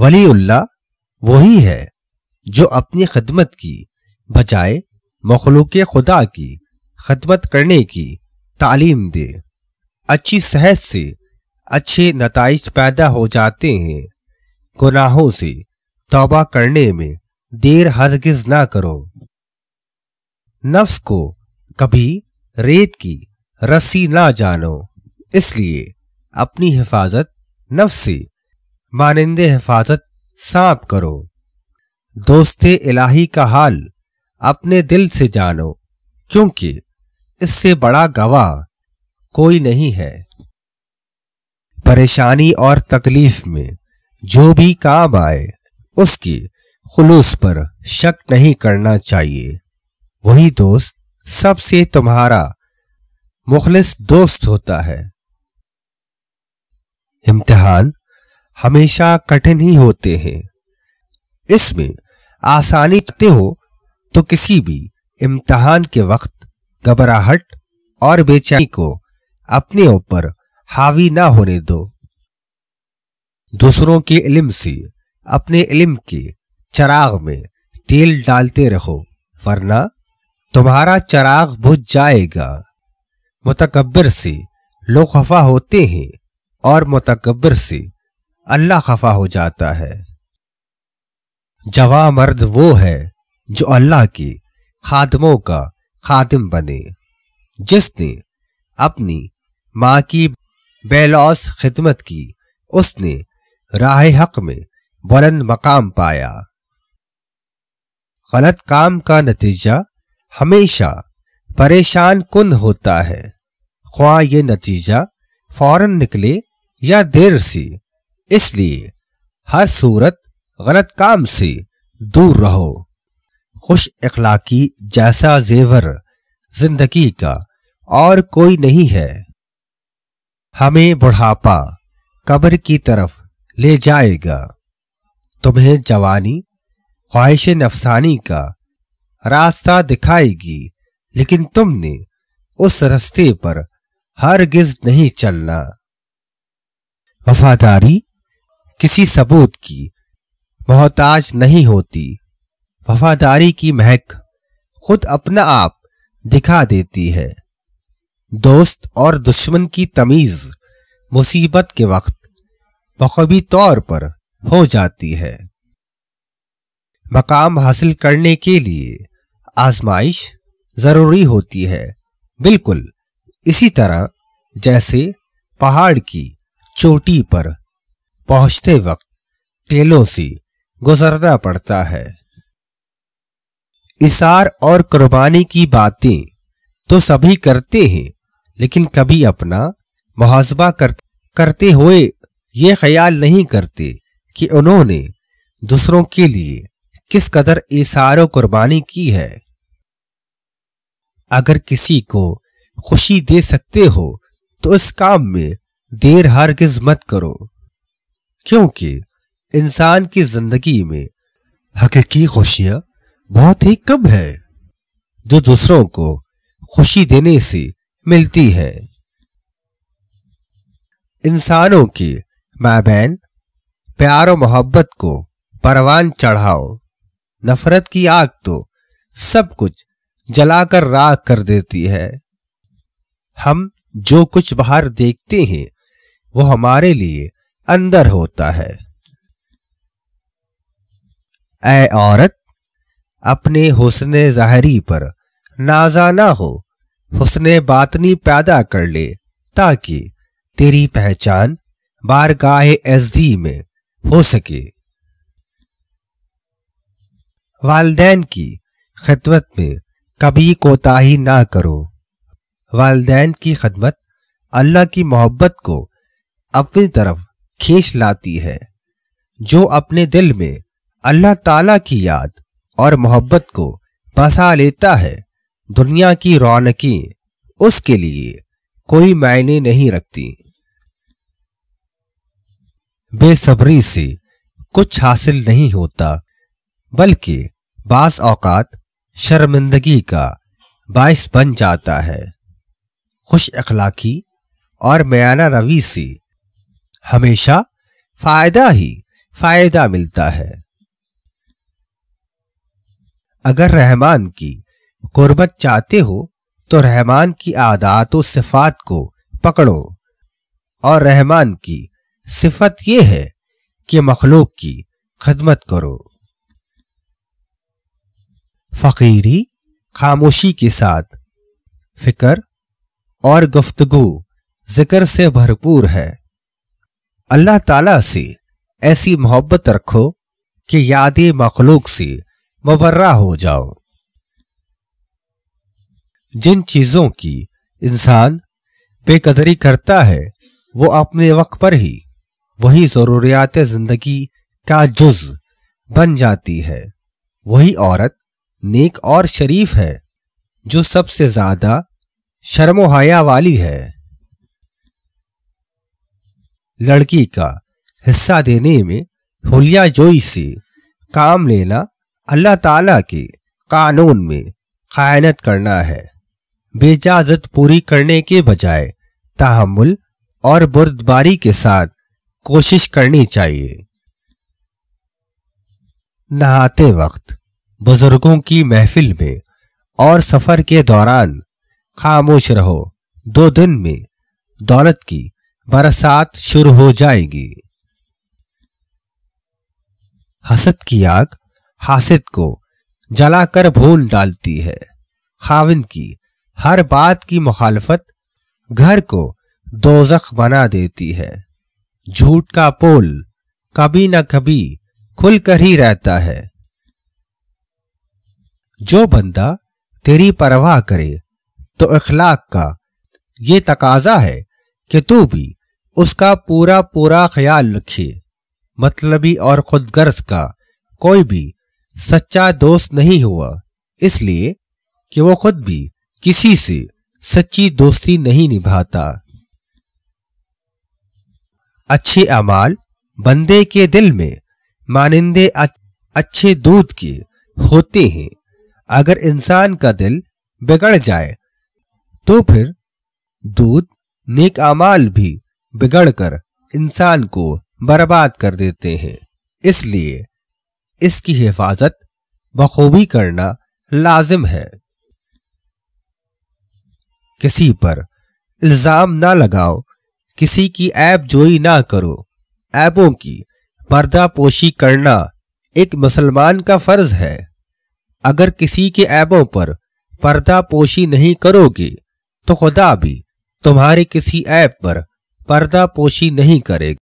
वलीउल्ला वही है जो अपनी खदमत की बजाय मखलूक खुदा की खदमत करने की तालीम दे अच्छी सेहत से अच्छे नतज पैदा हो जाते हैं गुनाहों से तोबा करने में देर हरगिज ना करो नफ्स को कभी रेत की रस्सी ना जानो इसलिए अपनी हिफाजत नफ्स से मानिंदे हिफाजत सांप करो दोस्ते इलाही का हाल अपने दिल से जानो क्योंकि इससे बड़ा गवाह कोई नहीं है परेशानी और तकलीफ में जो भी काम आए उसकी खुलूस पर शक नहीं करना चाहिए वही दोस्त सबसे तुम्हारा मुखलिस दोस्त होता है इम्तिहान हमेशा कठिन ही होते हैं इसमें आसानी चाहते हो तो किसी भी इम्तहान के वक्त घबराहट और बेचैनी को अपने ऊपर हावी ना होने दो दूसरों के इल्म से अपने इलम के चराग में तेल डालते रहो वरना तुम्हारा चराग बुझ जाएगा मुतकबर से लोग खफा होते हैं और मुतकबर से अल्लाह खफा हो जाता है जवा मर्द वो है जो अल्लाह की खादमों का खादिम बने जिसने अपनी माँ की बेलौस खिदमत की उसने राह हक में बुलंद मकाम पाया गलत काम का नतीजा हमेशा परेशान कुन होता है ख्वा ये नतीजा फौरन निकले या देर से इसलिए हर सूरत गलत काम से दूर रहो खुश अखलाकी जैसा जेवर जिंदगी का और कोई नहीं है हमें बुढ़ापा कब्र की तरफ ले जाएगा तुम्हें जवानी ख्वाहिश नफसानी का रास्ता दिखाएगी लेकिन तुमने उस रास्ते पर हर गिज नहीं चलना वफादारी किसी सबूत की मोहताज नहीं होती वफादारी की महक खुद अपना आप दिखा देती है दोस्त और दुश्मन की तमीज मुसीबत के वक्त बखूबी तौर पर हो जाती है मकाम हासिल करने के लिए आजमाइश जरूरी होती है बिल्कुल इसी तरह जैसे पहाड़ की चोटी पर पहुंचते वक्त टेलों से गुजरना पड़ता है इशार और कुर्बानी की बातें तो सभी करते हैं लेकिन कभी अपना मुहाजबा कर, करते हुए ये ख्याल नहीं करते कि उन्होंने दूसरों के लिए किस कदर इशारों कुर्बानी की है अगर किसी को खुशी दे सकते हो तो इस काम में देर हरगिज मत करो क्योंकि इंसान की जिंदगी में हकीकी खुशियां बहुत ही कम है जो दूसरों को खुशी देने से मिलती है इंसानों के माबैन प्यार और मोहब्बत को परवान चढ़ाओ नफरत की आग तो सब कुछ जलाकर राख कर देती है हम जो कुछ बाहर देखते हैं वो हमारे लिए अंदर होता है ऐ औरत अपने हुसन जहरी पर नाजाना हो हुसन बातनी पैदा कर ले ताकि तेरी पहचान बारगाह एजी में हो सके वालदेन की खिदमत में कभी कोताही ना करो वालदेन की खदमत अल्लाह की मोहब्बत को अपनी तरफ खींच लाती है जो अपने दिल में अल्लाह ताला की याद और मोहब्बत को बसा लेता है दुनिया की रौनकें उसके लिए कोई मायने नहीं रखती बेसब्री से कुछ हासिल नहीं होता बल्कि बास औकात शर्मिंदगी का बायस बन जाता है खुश अखलाकी और मयाना रवि से हमेशा फायदा ही फायदा मिलता है अगर रहमान की गुर्बत चाहते हो तो रहमान की आदात सिफात को पकड़ो और रहमान की सिफत यह है कि मखलूक की खदमत करो फकीरी खामोशी के साथ फिकर और गुफ्तगु जिक्र से भरपूर है अल्लाह ताला से ऐसी मोहब्बत रखो कि याद मखलूक से मुबर्रा हो जाओ जिन चीज़ों की इंसान बेकदरी करता है वो अपने वक्त पर ही वही ज़रूरियात ज़िंदगी का जुज बन जाती है वही औरत नेक और शरीफ है जो सबसे ज़्यादा शर्मोहाया वाली है लड़की का हिस्सा देने में हुलिया जोई से काम लेना अल्लाह ताला के कानून में कायनत करना है बेजाजत पूरी करने के बजाय तहमुल और बुर्दबारी के साथ कोशिश करनी चाहिए नहाते वक्त बुजुर्गों की महफिल में और सफर के दौरान खामोश रहो दो दिन में दौलत की बरसात शुरू हो जाएगी हसत की आग हासिद को जलाकर भून डालती है खाविन की हर बात की मुखालफत घर को दोजख बना देती है झूठ का पोल कभी ना कभी खुलकर ही रहता है जो बंदा तेरी परवाह करे तो इखलाक का ये तकाजा है कि तू भी उसका पूरा पूरा ख्याल रखिए मतलबी और खुदगर्ज का कोई भी सच्चा दोस्त नहीं हुआ इसलिए कि वो खुद भी किसी से सच्ची दोस्ती नहीं निभाता अच्छे अमाल बंदे के दिल में मानिंदे अच्छे दूध के होते हैं अगर इंसान का दिल बिगड़ जाए तो फिर दूध नेक अमाल भी बिगड़कर इंसान को बर्बाद कर देते हैं इसलिए इसकी हिफाजत बखूबी करना लाजिम है किसी पर इल्ज़ाम ना लगाओ किसी की ऐप जोई ना करो ऐपों की पर्दापोशी करना एक मुसलमान का फर्ज है अगर किसी के ऐबों पर पर्दापोशी नहीं करोगे तो खुदा भी तुम्हारे किसी ऐप पर पर्दापोशी नहीं करेगी